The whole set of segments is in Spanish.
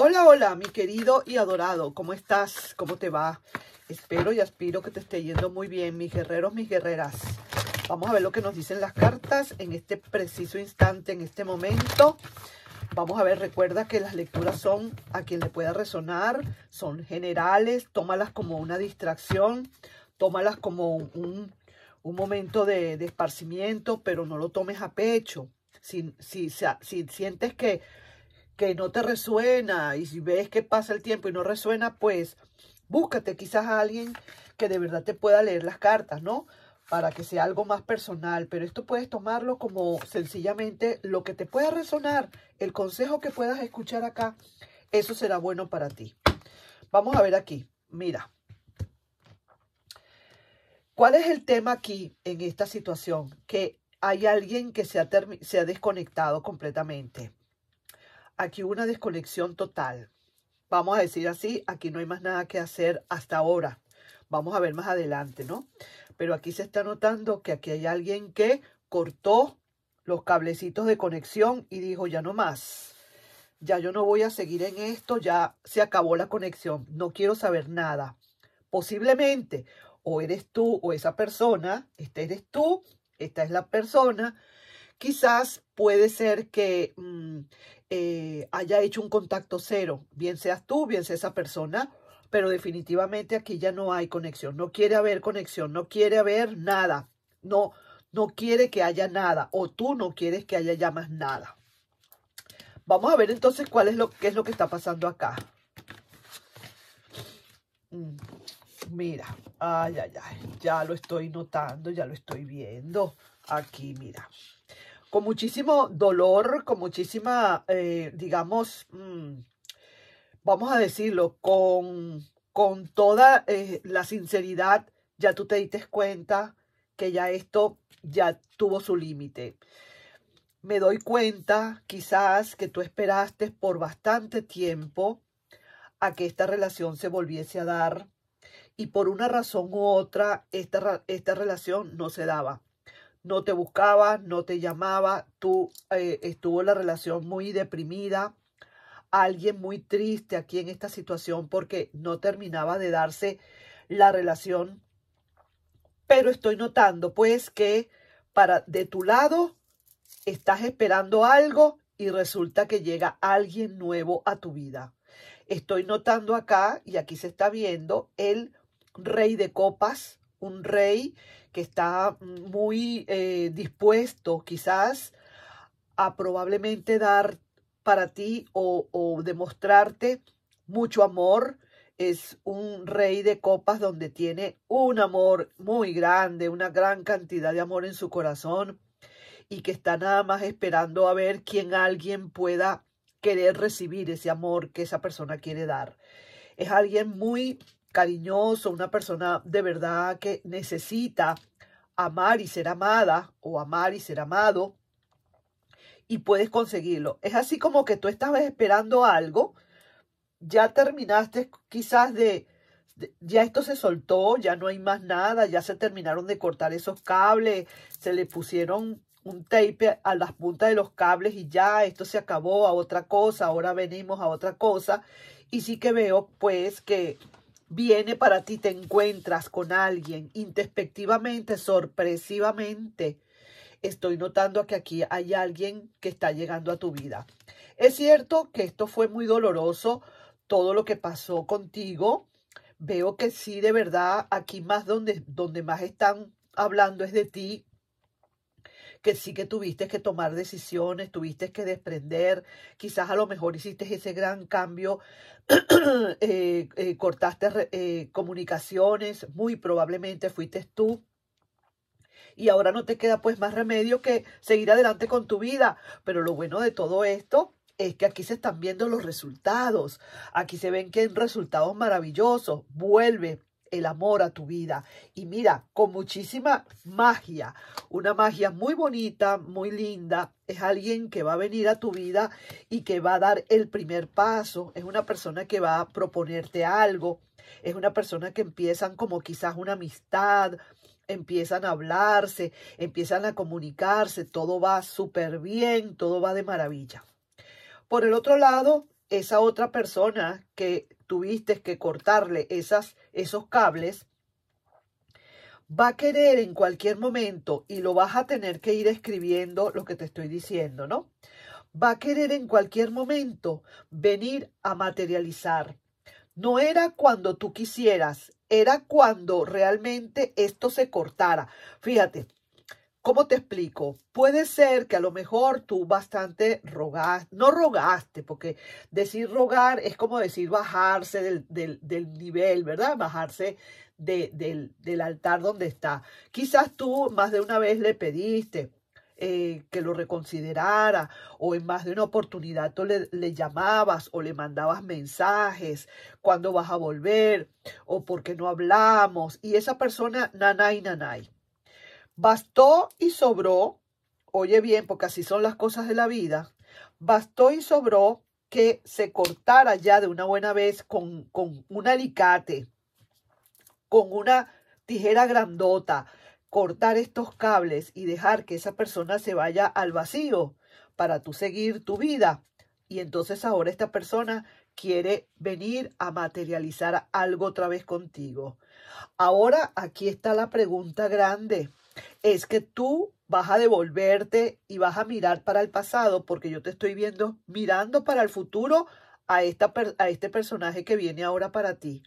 Hola, hola, mi querido y adorado. ¿Cómo estás? ¿Cómo te va? Espero y aspiro que te esté yendo muy bien, mis guerreros, mis guerreras. Vamos a ver lo que nos dicen las cartas en este preciso instante, en este momento. Vamos a ver, recuerda que las lecturas son a quien le pueda resonar, son generales, tómalas como una distracción, tómalas como un, un momento de, esparcimiento, pero no lo tomes a pecho. Si, si, si sientes que que no te resuena y si ves que pasa el tiempo y no resuena, pues búscate quizás a alguien que de verdad te pueda leer las cartas, ¿no? Para que sea algo más personal, pero esto puedes tomarlo como sencillamente lo que te pueda resonar, el consejo que puedas escuchar acá, eso será bueno para ti. Vamos a ver aquí, mira. ¿Cuál es el tema aquí en esta situación? Que hay alguien que se ha, se ha desconectado completamente aquí una desconexión total. Vamos a decir así, aquí no hay más nada que hacer hasta ahora. Vamos a ver más adelante, ¿no? Pero aquí se está notando que aquí hay alguien que cortó los cablecitos de conexión y dijo, ya no más. Ya yo no voy a seguir en esto, ya se acabó la conexión, no quiero saber nada. Posiblemente, o eres tú o esa persona, este eres tú, esta es la persona, quizás puede ser que mm, eh, haya hecho un contacto cero, bien seas tú, bien sea esa persona, pero definitivamente aquí ya no hay conexión, no quiere haber conexión, no quiere haber nada, no, no quiere que haya nada, o tú no quieres que haya ya más nada. Vamos a ver entonces cuál es lo, qué es lo que está pasando acá. Mm, mira, ay, ay, ay, ya lo estoy notando, ya lo estoy viendo. Aquí, mira con muchísimo dolor, con muchísima, eh, digamos, mm, vamos a decirlo, con, toda eh, la sinceridad, ya tú te diste cuenta que ya esto ya tuvo su límite. Me doy cuenta quizás que tú esperaste por bastante tiempo a que esta relación se volviese a dar y por una razón u otra esta relación no se daba no te buscaba, no te llamaba, tú eh, estuvo la relación muy deprimida, alguien muy triste aquí en esta situación porque no terminaba de darse la relación. Pero estoy notando pues que para de tu lado estás esperando algo y resulta que llega alguien nuevo a tu vida. Estoy notando acá, y aquí se está viendo, el rey de copas, un rey que está muy eh, dispuesto quizás a probablemente dar para ti o, o demostrarte mucho amor, es un rey de copas donde tiene un amor muy grande, una gran cantidad de amor en su corazón y que está nada más esperando a ver quién alguien pueda querer recibir ese amor que esa persona quiere dar. Es alguien muy cariñoso, una persona de verdad que necesita amar y ser amada o amar y ser amado y puedes conseguirlo. Es así como que tú estabas esperando algo, ya terminaste quizás de, ya esto se soltó, ya no hay más nada, ya se terminaron de cortar esos cables, se le pusieron un tape a las puntas de los cables y ya esto se acabó a otra cosa, ahora venimos a otra cosa. Y sí que veo pues que viene para ti, te encuentras con alguien, introspectivamente, sorpresivamente. Estoy notando que aquí hay alguien que está llegando a tu vida. Es cierto que esto fue muy doloroso, todo lo que pasó contigo. Veo que sí, de verdad, aquí más donde, donde más están hablando es de ti, que sí que tuviste que tomar decisiones, tuviste que desprender, quizás a lo mejor hiciste ese gran cambio, eh, eh, cortaste eh, comunicaciones, muy probablemente fuiste tú. Y ahora no te queda pues más remedio que seguir adelante con tu vida. Pero lo bueno de todo esto es que aquí se están viendo los resultados. Aquí se ven que hay resultados maravillosos. Vuelve el amor a tu vida. Y mira, con muchísima magia, una magia muy bonita, muy linda. Es alguien que va a venir a tu vida y que va a dar el primer paso. Es una persona que va a proponerte algo. Es una persona que empiezan como quizás una amistad, empiezan a hablarse, empiezan a comunicarse, todo va súper bien, todo va de maravilla. Por el otro lado, esa otra persona que tuviste que cortarle esas, esos cables, va a querer en cualquier momento, y lo vas a tener que ir escribiendo lo que te estoy diciendo, ¿no? Va a querer en cualquier momento venir a materializar. No era cuando tú quisieras, era cuando realmente esto se cortara. Fíjate, ¿Cómo te explico? Puede ser que a lo mejor tú bastante rogaste, no rogaste, porque decir rogar es como decir bajarse del, nivel, ¿verdad? Bajarse del, altar donde está. Quizás tú más de una vez le pediste eh, que lo reconsiderara o en más de una oportunidad tú le, le llamabas o le mandabas mensajes, cuándo vas a volver o por qué no hablamos. Y esa persona, nanay, nanay Bastó y sobró, oye bien, porque así son las cosas de la vida, bastó y sobró que se cortara ya de una buena vez con, un alicate, con una tijera grandota, cortar estos cables y dejar que esa persona se vaya al vacío para tú seguir tu vida. Y entonces ahora esta persona quiere venir a materializar algo otra vez contigo. Ahora aquí está la pregunta grande es que tú vas a devolverte y vas a mirar para el pasado, porque yo te estoy viendo mirando para el futuro a, esta, a este personaje que viene ahora para ti.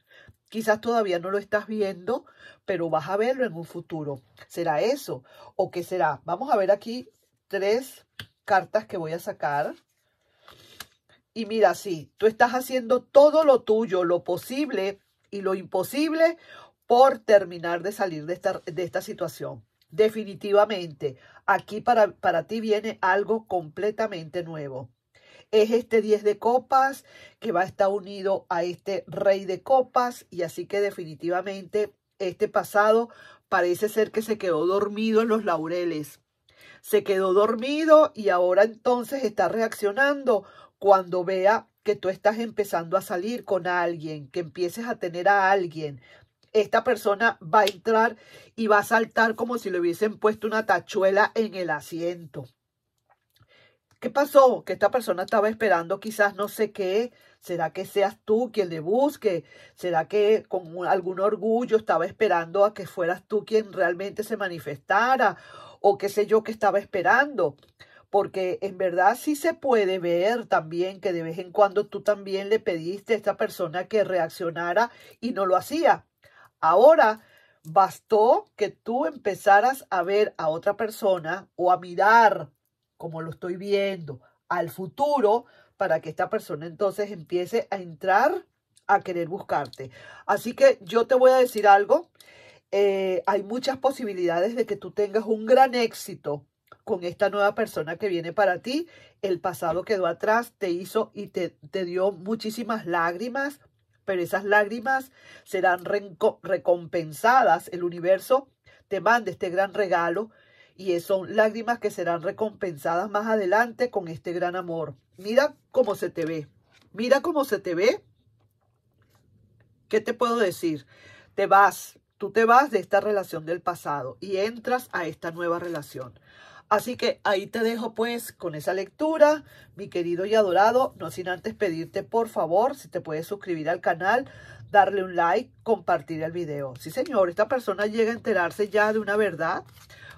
Quizás todavía no lo estás viendo, pero vas a verlo en un futuro. ¿Será eso? ¿O qué será? Vamos a ver aquí tres cartas que voy a sacar. Y mira, sí, tú estás haciendo todo lo tuyo, lo posible y lo imposible por terminar de salir de de esta situación. Definitivamente, aquí para, para ti viene algo completamente nuevo es este 10 de copas que va a estar unido a este rey de copas y así que definitivamente este pasado parece ser que se quedó dormido en los laureles. Se quedó dormido y ahora entonces está reaccionando cuando vea que tú estás empezando a salir con alguien, que empieces a tener a alguien, esta persona va a entrar y va a saltar como si le hubiesen puesto una tachuela en el asiento. ¿Qué pasó? Que esta persona estaba esperando quizás no sé qué. ¿Será que seas tú quien le busque? ¿Será que con algún orgullo estaba esperando a que fueras tú quien realmente se manifestara? ¿O qué sé yo que estaba esperando? Porque en verdad sí se puede ver también que de vez en cuando tú también le pediste a esta persona que reaccionara y no lo hacía. Ahora, bastó que tú empezaras a ver a otra persona o a mirar, como lo estoy viendo, al futuro para que esta persona entonces empiece a entrar a querer buscarte. Así que yo te voy a decir algo. Eh, hay muchas posibilidades de que tú tengas un gran éxito con esta nueva persona que viene para ti. El pasado quedó atrás, te hizo y te, te dio muchísimas lágrimas, pero esas lágrimas serán recompensadas. El universo te manda este gran regalo y son lágrimas que serán recompensadas más adelante con este gran amor. Mira cómo se te ve. Mira cómo se te ve. ¿Qué te puedo decir? Te vas, tú te vas de esta relación del pasado y entras a esta nueva relación. Así que ahí te dejo pues con esa lectura, mi querido y adorado, no sin antes pedirte por favor si te puedes suscribir al canal, darle un like, compartir el video. Sí señor, esta persona llega a enterarse ya de una verdad,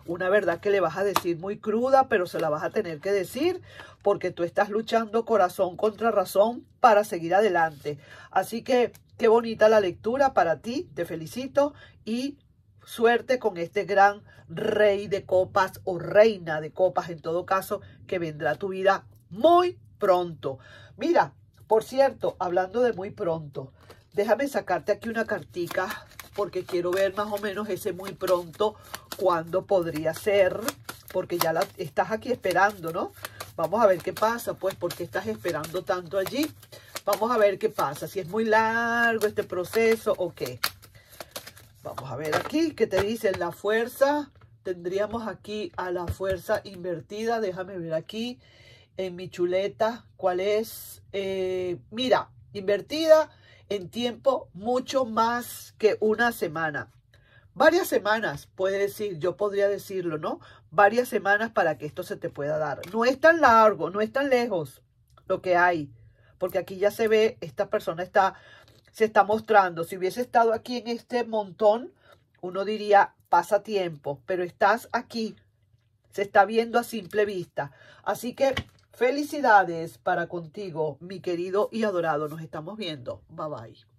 una verdad que le vas a decir muy cruda, pero se la vas a tener que decir porque tú estás luchando corazón contra razón para seguir adelante. Así que qué bonita la lectura para ti, te felicito y suerte con este gran rey de copas o reina de copas en todo caso que vendrá a tu vida muy pronto. Mira, por cierto, hablando de muy pronto, déjame sacarte aquí una cartica porque quiero ver más o menos ese muy pronto cuándo podría ser, porque ya la, estás aquí esperando, ¿no? Vamos a ver qué pasa, pues, porque estás esperando tanto allí. Vamos a ver qué pasa, si es muy largo este proceso o qué. Vamos a ver aquí ¿qué te dice la fuerza. Tendríamos aquí a la fuerza invertida. Déjame ver aquí en mi chuleta cuál es. Eh, mira, invertida en tiempo mucho más que una semana. Varias semanas, puede decir, yo podría decirlo, ¿no? Varias semanas para que esto se te pueda dar. No es tan largo, no es tan lejos lo que hay. Porque aquí ya se ve, esta persona está se está mostrando. Si hubiese estado aquí en este montón, uno diría pasatiempo, pero estás aquí. Se está viendo a simple vista. Así que felicidades para contigo, mi querido y adorado. Nos estamos viendo. Bye bye.